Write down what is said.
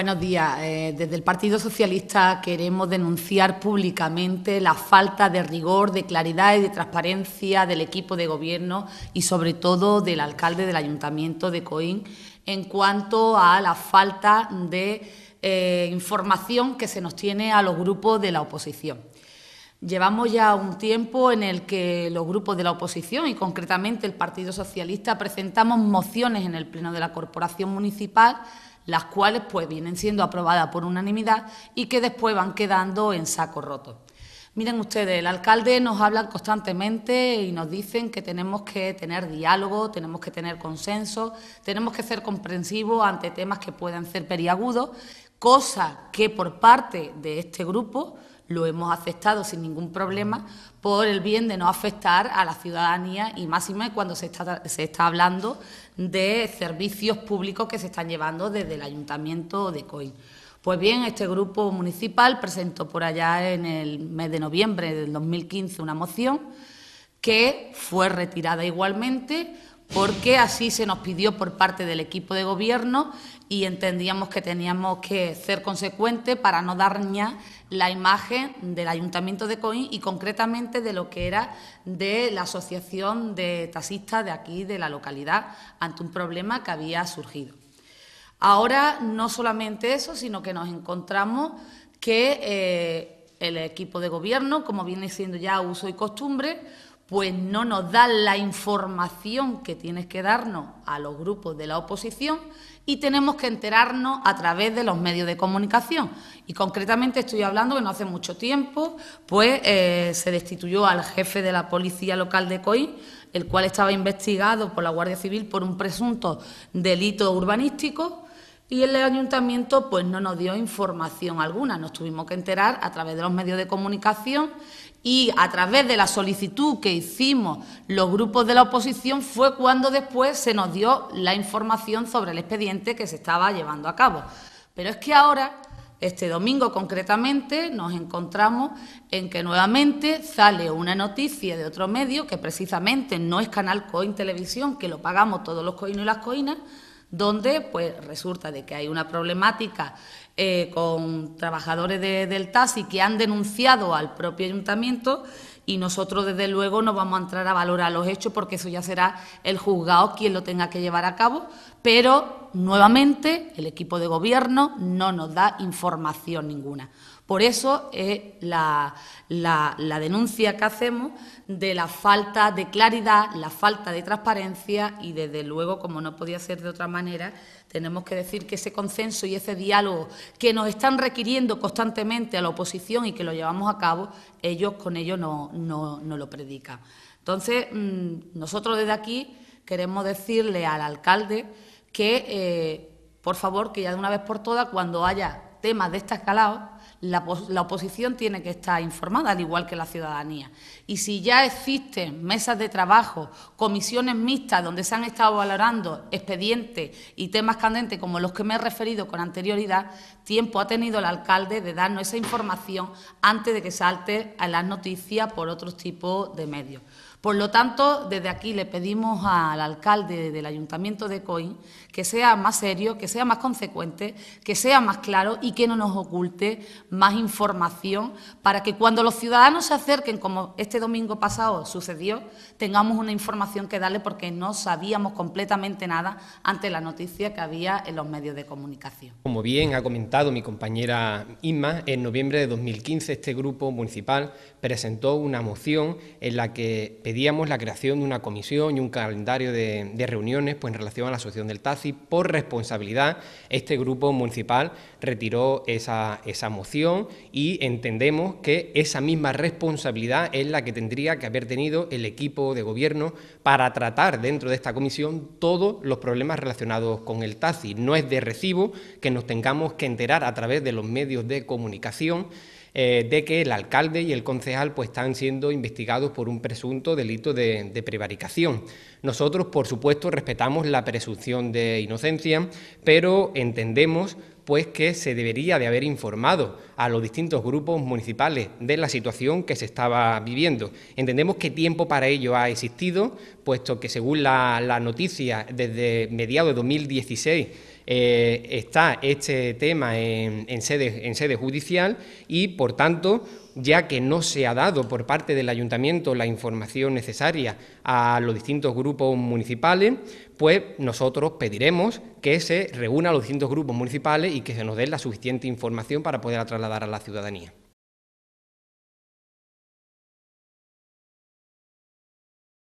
Buenos días. Eh, desde el Partido Socialista queremos denunciar públicamente la falta de rigor, de claridad y de transparencia del equipo de gobierno y, sobre todo, del alcalde del Ayuntamiento de Coín en cuanto a la falta de eh, información que se nos tiene a los grupos de la oposición. Llevamos ya un tiempo en el que los grupos de la oposición y concretamente el Partido Socialista presentamos mociones en el Pleno de la Corporación Municipal las cuales pues vienen siendo aprobadas por unanimidad y que después van quedando en saco roto. Miren ustedes, el alcalde nos habla constantemente y nos dicen que tenemos que tener diálogo, tenemos que tener consenso, tenemos que ser comprensivos ante temas que puedan ser periagudos, cosa que por parte de este grupo lo hemos aceptado sin ningún problema por el bien de no afectar a la ciudadanía y más cuando se está, se está hablando de servicios públicos que se están llevando desde el ayuntamiento de COI. Pues bien, este grupo municipal presentó por allá en el mes de noviembre del 2015 una moción que fue retirada igualmente porque así se nos pidió por parte del equipo de gobierno y entendíamos que teníamos que ser consecuentes para no dañar la imagen del Ayuntamiento de Coín y concretamente de lo que era de la Asociación de Taxistas de aquí, de la localidad, ante un problema que había surgido. Ahora no solamente eso, sino que nos encontramos que eh, el equipo de gobierno, como viene siendo ya uso y costumbre, pues no nos dan la información que tienes que darnos a los grupos de la oposición y tenemos que enterarnos a través de los medios de comunicación. Y concretamente estoy hablando que no hace mucho tiempo, pues eh, se destituyó al jefe de la policía local de Coín, el cual estaba investigado por la Guardia Civil por un presunto delito urbanístico. Y el ayuntamiento pues no nos dio información alguna, nos tuvimos que enterar a través de los medios de comunicación y a través de la solicitud que hicimos los grupos de la oposición fue cuando después se nos dio la información sobre el expediente que se estaba llevando a cabo. Pero es que ahora, este domingo concretamente, nos encontramos en que nuevamente sale una noticia de otro medio que precisamente no es Canal Coin Televisión, que lo pagamos todos los coinos y las coinas, donde pues resulta de que hay una problemática eh, con trabajadores del taxi que han denunciado al propio ayuntamiento y nosotros desde luego no vamos a entrar a valorar los hechos porque eso ya será el juzgado quien lo tenga que llevar a cabo, pero nuevamente el equipo de gobierno no nos da información ninguna. Por eso es eh, la, denuncia que hacemos de la falta de claridad, la falta de transparencia y desde luego, como no podía ser de otra manera, tenemos que decir que ese consenso y ese diálogo que nos están requiriendo constantemente a la oposición y que lo llevamos a cabo, ellos con ello no, lo predican. Entonces, mm, nosotros desde aquí queremos decirle al alcalde que, eh, por favor, que ya de una vez por todas, cuando haya temas de esta escalado, la, la, oposición tiene que estar informada, al igual que la ciudadanía. Y si ya existen mesas de trabajo, comisiones mixtas donde se han estado valorando expedientes y temas candentes como los que me he referido con anterioridad, tiempo ha tenido el alcalde de darnos esa información antes de que salte a las noticias por otros tipos de medios. Por lo tanto, desde aquí le pedimos al alcalde del Ayuntamiento de Coín que sea más serio, que sea más consecuente, que sea más claro y que no nos oculte más información para que cuando los ciudadanos se acerquen, como este domingo pasado sucedió, tengamos una información que darle porque no sabíamos completamente nada ante la noticia que había en los medios de comunicación. Como bien ha comentado mi compañera Inma, en noviembre de 2015 este grupo municipal presentó una moción en la que pedíamos la creación de una comisión y un calendario de, reuniones pues, en relación a la asociación del TACI. Por responsabilidad, este grupo municipal retiró esa, moción y entendemos que esa misma responsabilidad es la que tendría que haber tenido el equipo de gobierno para tratar dentro de esta comisión todos los problemas relacionados con el TACI. No es de recibo que nos tengamos que enterar a través de los medios de comunicación eh, de que el alcalde y el concejal pues, están siendo investigados por un presunto delito de, de prevaricación. Nosotros, por supuesto, respetamos la presunción de inocencia, pero entendemos pues, que se debería de haber informado a los distintos grupos municipales de la situación que se estaba viviendo. Entendemos que tiempo para ello ha existido, puesto que según la, noticia, desde mediados de 2016 eh, está este tema en, sede, judicial y, por tanto, ya que no se ha dado por parte del ayuntamiento la información necesaria a los distintos grupos municipales, pues nosotros pediremos que se a los distintos grupos municipales y que se nos dé la suficiente información para poder trasladar a la ciudadanía.